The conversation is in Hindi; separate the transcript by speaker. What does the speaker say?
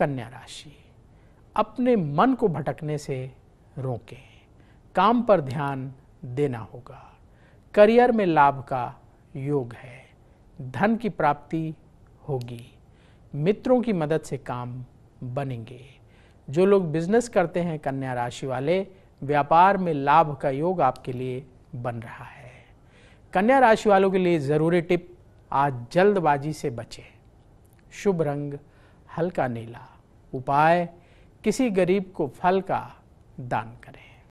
Speaker 1: कन्या राशि अपने मन को भटकने से रोकें काम पर ध्यान देना होगा करियर में लाभ का योग है धन की प्राप्ति होगी मित्रों की मदद से काम बनेंगे जो लोग बिजनेस करते हैं कन्या राशि वाले व्यापार में लाभ का योग आपके लिए बन रहा है कन्या राशि वालों के लिए ज़रूरी टिप आज जल्दबाजी से बचें शुभ रंग हल्का नीला उपाय किसी गरीब को फल का दान करें